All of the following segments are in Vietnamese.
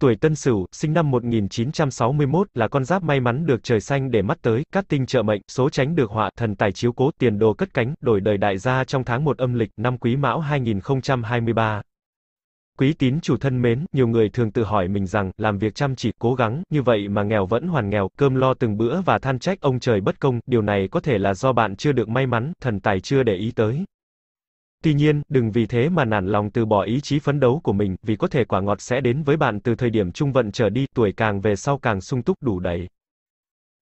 tuổi Tân Sửu, sinh năm 1961, là con giáp may mắn được trời xanh để mắt tới, cát tinh trợ mệnh, số tránh được họa, thần tài chiếu cố, tiền đồ cất cánh, đổi đời đại gia trong tháng 1 âm lịch, năm Quý Mão 2023. Quý tín chủ thân mến, nhiều người thường tự hỏi mình rằng, làm việc chăm chỉ, cố gắng, như vậy mà nghèo vẫn hoàn nghèo, cơm lo từng bữa và than trách ông trời bất công, điều này có thể là do bạn chưa được may mắn, thần tài chưa để ý tới. Tuy nhiên, đừng vì thế mà nản lòng từ bỏ ý chí phấn đấu của mình, vì có thể quả ngọt sẽ đến với bạn từ thời điểm trung vận trở đi, tuổi càng về sau càng sung túc đủ đầy.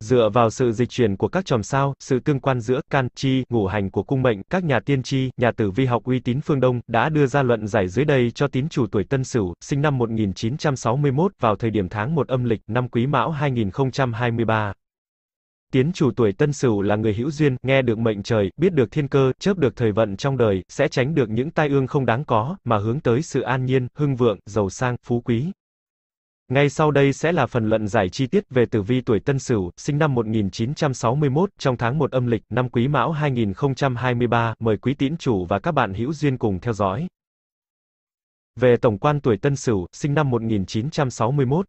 Dựa vào sự dịch chuyển của các chòm sao, sự tương quan giữa can, chi, ngũ hành của cung mệnh, các nhà tiên tri, nhà tử vi học uy tín phương Đông đã đưa ra luận giải dưới đây cho tín chủ tuổi Tân Sửu, sinh năm 1961 vào thời điểm tháng 1 âm lịch năm Quý Mão 2023 kiến chủ tuổi tân sửu là người hữu duyên, nghe được mệnh trời, biết được thiên cơ, chớp được thời vận trong đời, sẽ tránh được những tai ương không đáng có, mà hướng tới sự an nhiên, hưng vượng, giàu sang, phú quý. Ngay sau đây sẽ là phần luận giải chi tiết về tử vi tuổi Tân Sửu, sinh năm 1961, trong tháng 1 âm lịch, năm Quý Mão 2023, mời quý tín chủ và các bạn hữu duyên cùng theo dõi. Về tổng quan tuổi Tân Sửu, sinh năm 1961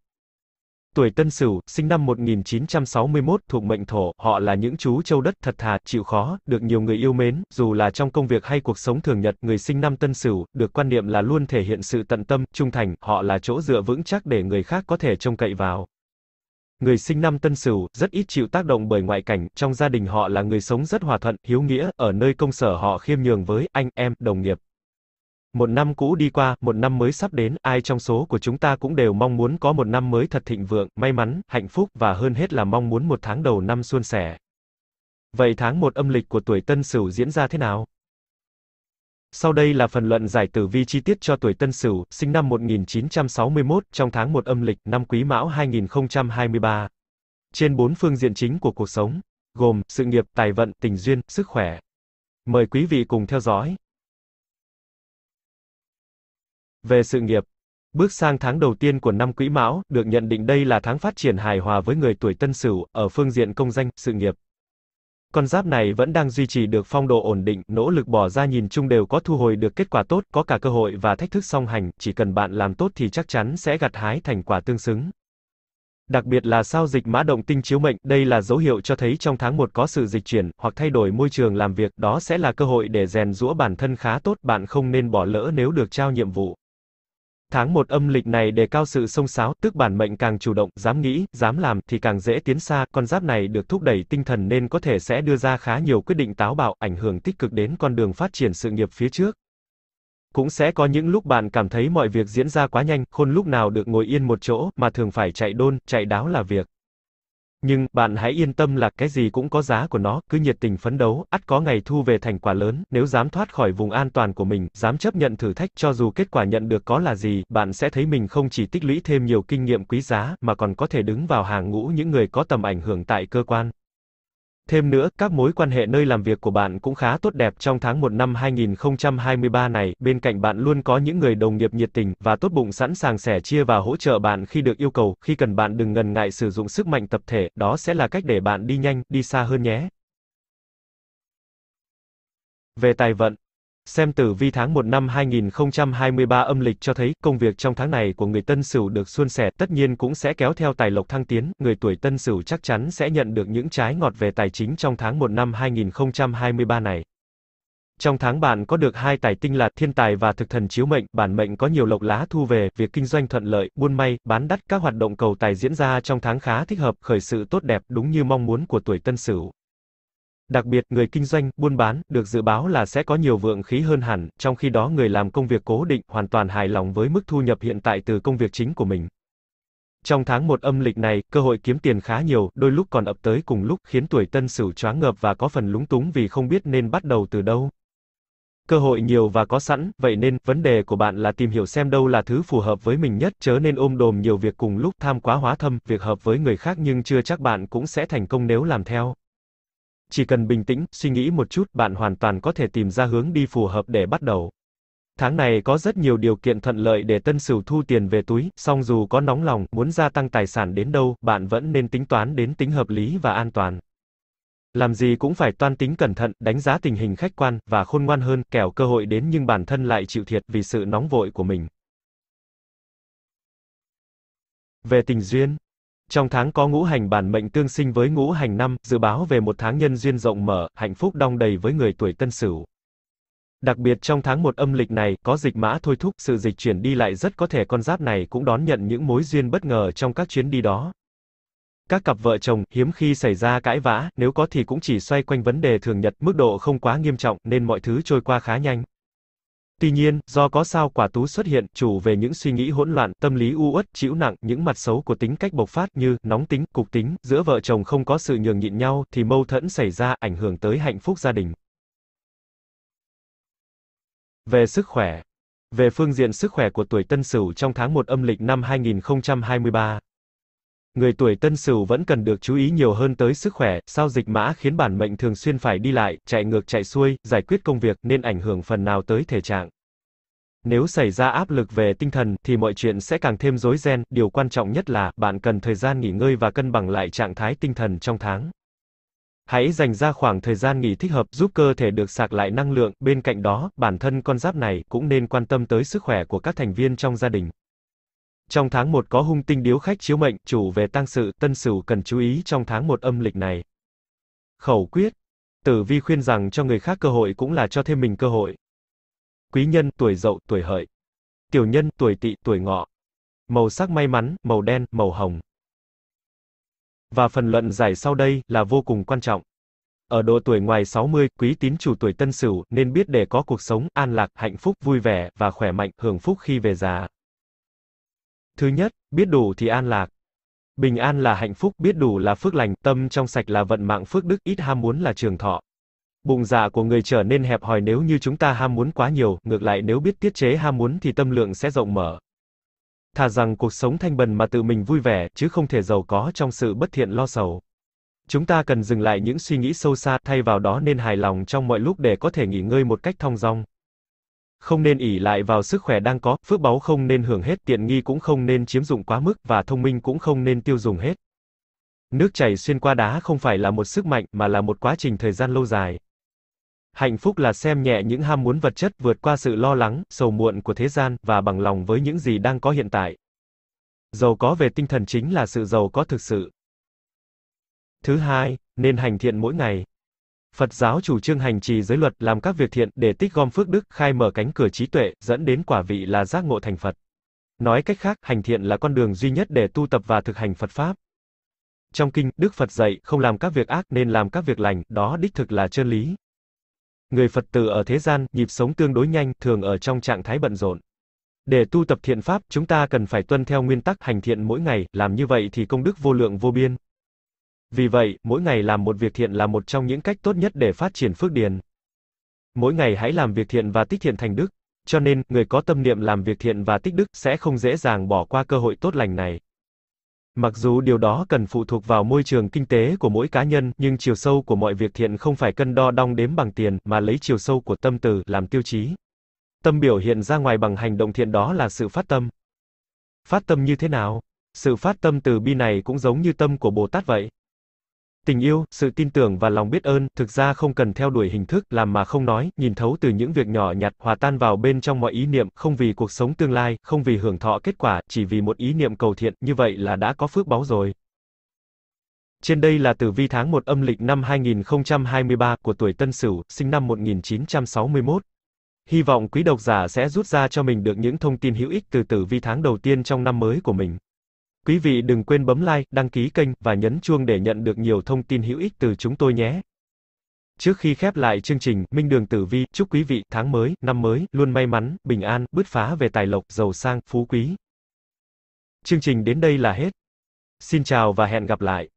tuổi Tân Sửu, sinh năm 1961, thuộc mệnh thổ, họ là những chú châu đất thật thà, chịu khó, được nhiều người yêu mến, dù là trong công việc hay cuộc sống thường nhật, người sinh năm Tân Sửu được quan niệm là luôn thể hiện sự tận tâm, trung thành, họ là chỗ dựa vững chắc để người khác có thể trông cậy vào. Người sinh năm Tân Sửu rất ít chịu tác động bởi ngoại cảnh, trong gia đình họ là người sống rất hòa thuận, hiếu nghĩa, ở nơi công sở họ khiêm nhường với anh em, đồng nghiệp. Một năm cũ đi qua, một năm mới sắp đến, ai trong số của chúng ta cũng đều mong muốn có một năm mới thật thịnh vượng, may mắn, hạnh phúc và hơn hết là mong muốn một tháng đầu năm suôn sẻ. Vậy tháng 1 âm lịch của tuổi Tân Sửu diễn ra thế nào? Sau đây là phần luận giải tử vi chi tiết cho tuổi Tân Sửu, sinh năm 1961, trong tháng 1 âm lịch, năm Quý Mão 2023. Trên bốn phương diện chính của cuộc sống, gồm sự nghiệp, tài vận, tình duyên, sức khỏe. Mời quý vị cùng theo dõi. Về sự nghiệp, bước sang tháng đầu tiên của năm Quý Mão, được nhận định đây là tháng phát triển hài hòa với người tuổi Tân Sửu ở phương diện công danh, sự nghiệp. Con giáp này vẫn đang duy trì được phong độ ổn định, nỗ lực bỏ ra nhìn chung đều có thu hồi được kết quả tốt, có cả cơ hội và thách thức song hành, chỉ cần bạn làm tốt thì chắc chắn sẽ gặt hái thành quả tương xứng. Đặc biệt là sao dịch mã động tinh chiếu mệnh, đây là dấu hiệu cho thấy trong tháng 1 có sự dịch chuyển, hoặc thay đổi môi trường làm việc, đó sẽ là cơ hội để rèn rũa bản thân khá tốt, bạn không nên bỏ lỡ nếu được trao nhiệm vụ. Tháng 1 âm lịch này đề cao sự sông sáo, tức bản mệnh càng chủ động, dám nghĩ, dám làm thì càng dễ tiến xa, con giáp này được thúc đẩy tinh thần nên có thể sẽ đưa ra khá nhiều quyết định táo bạo, ảnh hưởng tích cực đến con đường phát triển sự nghiệp phía trước. Cũng sẽ có những lúc bạn cảm thấy mọi việc diễn ra quá nhanh, khôn lúc nào được ngồi yên một chỗ, mà thường phải chạy đôn, chạy đáo là việc. Nhưng, bạn hãy yên tâm là cái gì cũng có giá của nó, cứ nhiệt tình phấn đấu, ắt có ngày thu về thành quả lớn, nếu dám thoát khỏi vùng an toàn của mình, dám chấp nhận thử thách, cho dù kết quả nhận được có là gì, bạn sẽ thấy mình không chỉ tích lũy thêm nhiều kinh nghiệm quý giá, mà còn có thể đứng vào hàng ngũ những người có tầm ảnh hưởng tại cơ quan. Thêm nữa, các mối quan hệ nơi làm việc của bạn cũng khá tốt đẹp trong tháng 1 năm 2023 này, bên cạnh bạn luôn có những người đồng nghiệp nhiệt tình và tốt bụng sẵn sàng sẻ chia và hỗ trợ bạn khi được yêu cầu, khi cần bạn đừng ngần ngại sử dụng sức mạnh tập thể, đó sẽ là cách để bạn đi nhanh, đi xa hơn nhé. Về tài vận Xem tử vi tháng 1 năm 2023 âm lịch cho thấy, công việc trong tháng này của người Tân Sửu được suôn sẻ, tất nhiên cũng sẽ kéo theo tài lộc thăng tiến, người tuổi Tân Sửu chắc chắn sẽ nhận được những trái ngọt về tài chính trong tháng 1 năm 2023 này. Trong tháng bạn có được hai tài tinh là thiên tài và thực thần chiếu mệnh, bản mệnh có nhiều lộc lá thu về, việc kinh doanh thuận lợi, buôn may, bán đắt, các hoạt động cầu tài diễn ra trong tháng khá thích hợp, khởi sự tốt đẹp, đúng như mong muốn của tuổi Tân Sửu. Đặc biệt, người kinh doanh, buôn bán, được dự báo là sẽ có nhiều vượng khí hơn hẳn, trong khi đó người làm công việc cố định, hoàn toàn hài lòng với mức thu nhập hiện tại từ công việc chính của mình. Trong tháng 1 âm lịch này, cơ hội kiếm tiền khá nhiều, đôi lúc còn ập tới cùng lúc, khiến tuổi tân sửu choáng ngợp và có phần lúng túng vì không biết nên bắt đầu từ đâu. Cơ hội nhiều và có sẵn, vậy nên, vấn đề của bạn là tìm hiểu xem đâu là thứ phù hợp với mình nhất, chớ nên ôm đồm nhiều việc cùng lúc, tham quá hóa thâm, việc hợp với người khác nhưng chưa chắc bạn cũng sẽ thành công nếu làm theo chỉ cần bình tĩnh, suy nghĩ một chút, bạn hoàn toàn có thể tìm ra hướng đi phù hợp để bắt đầu. Tháng này có rất nhiều điều kiện thuận lợi để Tân Sửu thu tiền về túi, song dù có nóng lòng muốn gia tăng tài sản đến đâu, bạn vẫn nên tính toán đến tính hợp lý và an toàn. Làm gì cũng phải toan tính cẩn thận, đánh giá tình hình khách quan và khôn ngoan hơn, kẻo cơ hội đến nhưng bản thân lại chịu thiệt vì sự nóng vội của mình. Về tình duyên trong tháng có ngũ hành bản mệnh tương sinh với ngũ hành năm, dự báo về một tháng nhân duyên rộng mở, hạnh phúc đong đầy với người tuổi Tân Sửu. Đặc biệt trong tháng một âm lịch này, có dịch mã thôi thúc, sự dịch chuyển đi lại rất có thể con giáp này cũng đón nhận những mối duyên bất ngờ trong các chuyến đi đó. Các cặp vợ chồng hiếm khi xảy ra cãi vã, nếu có thì cũng chỉ xoay quanh vấn đề thường nhật, mức độ không quá nghiêm trọng nên mọi thứ trôi qua khá nhanh. Tuy nhiên, do có sao quả tú xuất hiện, chủ về những suy nghĩ hỗn loạn, tâm lý u uất, chịu nặng, những mặt xấu của tính cách bộc phát như nóng tính, cục tính, giữa vợ chồng không có sự nhường nhịn nhau thì mâu thuẫn xảy ra, ảnh hưởng tới hạnh phúc gia đình. Về sức khỏe, về phương diện sức khỏe của tuổi Tân Sửu trong tháng 1 âm lịch năm 2023, Người tuổi tân sửu vẫn cần được chú ý nhiều hơn tới sức khỏe, sao dịch mã khiến bản mệnh thường xuyên phải đi lại, chạy ngược chạy xuôi, giải quyết công việc nên ảnh hưởng phần nào tới thể trạng. Nếu xảy ra áp lực về tinh thần thì mọi chuyện sẽ càng thêm rối ren, điều quan trọng nhất là bạn cần thời gian nghỉ ngơi và cân bằng lại trạng thái tinh thần trong tháng. Hãy dành ra khoảng thời gian nghỉ thích hợp giúp cơ thể được sạc lại năng lượng, bên cạnh đó, bản thân con giáp này cũng nên quan tâm tới sức khỏe của các thành viên trong gia đình. Trong tháng 1 có hung tinh điếu khách chiếu mệnh, chủ về tăng sự, tân sửu cần chú ý trong tháng 1 âm lịch này. Khẩu quyết. Tử vi khuyên rằng cho người khác cơ hội cũng là cho thêm mình cơ hội. Quý nhân, tuổi dậu, tuổi hợi. Tiểu nhân, tuổi tỵ, tuổi ngọ. Màu sắc may mắn, màu đen, màu hồng. Và phần luận giải sau đây là vô cùng quan trọng. Ở độ tuổi ngoài 60, quý tín chủ tuổi Tân Sửu nên biết để có cuộc sống an lạc, hạnh phúc, vui vẻ và khỏe mạnh, hưởng phúc khi về già. Thứ nhất, biết đủ thì an lạc. Bình an là hạnh phúc, biết đủ là phước lành, tâm trong sạch là vận mạng phước đức, ít ham muốn là trường thọ. Bụng dạ của người trở nên hẹp hòi nếu như chúng ta ham muốn quá nhiều, ngược lại nếu biết tiết chế ham muốn thì tâm lượng sẽ rộng mở. Thà rằng cuộc sống thanh bần mà tự mình vui vẻ, chứ không thể giàu có trong sự bất thiện lo sầu. Chúng ta cần dừng lại những suy nghĩ sâu xa, thay vào đó nên hài lòng trong mọi lúc để có thể nghỉ ngơi một cách thong dong không nên ỷ lại vào sức khỏe đang có, phước báu không nên hưởng hết, tiện nghi cũng không nên chiếm dụng quá mức và thông minh cũng không nên tiêu dùng hết. Nước chảy xuyên qua đá không phải là một sức mạnh mà là một quá trình thời gian lâu dài. Hạnh phúc là xem nhẹ những ham muốn vật chất vượt qua sự lo lắng, sầu muộn của thế gian và bằng lòng với những gì đang có hiện tại. Giàu có về tinh thần chính là sự giàu có thực sự. Thứ hai, nên hành thiện mỗi ngày. Phật giáo chủ trương hành trì giới luật, làm các việc thiện để tích gom phước đức, khai mở cánh cửa trí tuệ, dẫn đến quả vị là giác ngộ thành Phật. Nói cách khác, hành thiện là con đường duy nhất để tu tập và thực hành Phật pháp. Trong kinh, Đức Phật dạy, không làm các việc ác nên làm các việc lành, đó đích thực là chân lý. Người Phật tử ở thế gian, nhịp sống tương đối nhanh, thường ở trong trạng thái bận rộn. Để tu tập thiện pháp, chúng ta cần phải tuân theo nguyên tắc hành thiện mỗi ngày, làm như vậy thì công đức vô lượng vô biên. Vì vậy, mỗi ngày làm một việc thiện là một trong những cách tốt nhất để phát triển phước điền. Mỗi ngày hãy làm việc thiện và tích thiện thành đức. Cho nên, người có tâm niệm làm việc thiện và tích đức sẽ không dễ dàng bỏ qua cơ hội tốt lành này. Mặc dù điều đó cần phụ thuộc vào môi trường kinh tế của mỗi cá nhân, nhưng chiều sâu của mọi việc thiện không phải cân đo đong đếm bằng tiền, mà lấy chiều sâu của tâm từ làm tiêu chí. Tâm biểu hiện ra ngoài bằng hành động thiện đó là sự phát tâm. Phát tâm như thế nào? Sự phát tâm từ bi này cũng giống như tâm của Bồ Tát vậy. Tình yêu, sự tin tưởng và lòng biết ơn, thực ra không cần theo đuổi hình thức, làm mà không nói, nhìn thấu từ những việc nhỏ nhặt, hòa tan vào bên trong mọi ý niệm, không vì cuộc sống tương lai, không vì hưởng thọ kết quả, chỉ vì một ý niệm cầu thiện, như vậy là đã có phước báo rồi. Trên đây là tử vi tháng 1 âm lịch năm 2023 của tuổi Tân Sửu, sinh năm 1961. Hy vọng quý độc giả sẽ rút ra cho mình được những thông tin hữu ích từ tử vi tháng đầu tiên trong năm mới của mình. Quý vị đừng quên bấm like, đăng ký kênh và nhấn chuông để nhận được nhiều thông tin hữu ích từ chúng tôi nhé. Trước khi khép lại chương trình, Minh Đường Tử Vi chúc quý vị tháng mới, năm mới luôn may mắn, bình an, bứt phá về tài lộc, giàu sang, phú quý. Chương trình đến đây là hết. Xin chào và hẹn gặp lại.